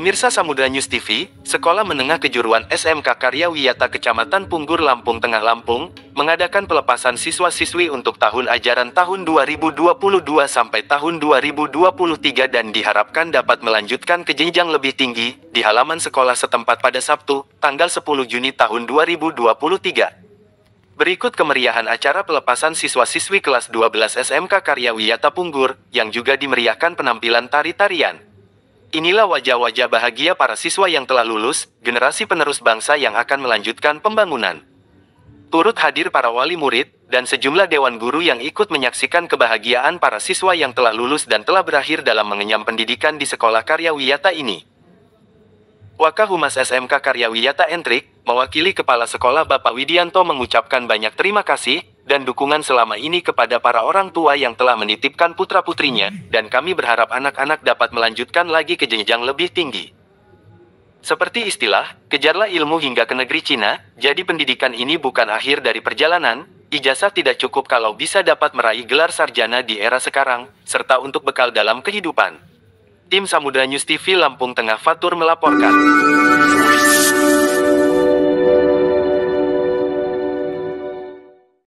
Pemirsa Samudra News TV, Sekolah Menengah Kejuruan SMK Karya Wiyata Kecamatan Punggur Lampung Tengah Lampung, mengadakan pelepasan siswa-siswi untuk tahun ajaran tahun 2022 sampai tahun 2023 dan diharapkan dapat melanjutkan ke jenjang lebih tinggi di halaman sekolah setempat pada Sabtu, tanggal 10 Juni tahun 2023. Berikut kemeriahan acara pelepasan siswa-siswi kelas 12 SMK Karya Wiyata Punggur, yang juga dimeriahkan penampilan tari-tarian. Inilah wajah-wajah bahagia para siswa yang telah lulus, generasi penerus bangsa yang akan melanjutkan pembangunan. Turut hadir para wali murid dan sejumlah dewan guru yang ikut menyaksikan kebahagiaan para siswa yang telah lulus dan telah berakhir dalam mengenyam pendidikan di Sekolah Karya Wiyata ini. Wakahumas SMK Karya Wiyata Entrik, mewakili Kepala Sekolah Bapak Widianto mengucapkan banyak terima kasih dan dukungan selama ini kepada para orang tua yang telah menitipkan putra-putrinya, dan kami berharap anak-anak dapat melanjutkan lagi ke jenjang lebih tinggi. Seperti istilah, kejarlah ilmu hingga ke negeri Cina, jadi pendidikan ini bukan akhir dari perjalanan, ijazah tidak cukup kalau bisa dapat meraih gelar sarjana di era sekarang, serta untuk bekal dalam kehidupan. Tim Samudra News TV Lampung Tengah Fatur melaporkan.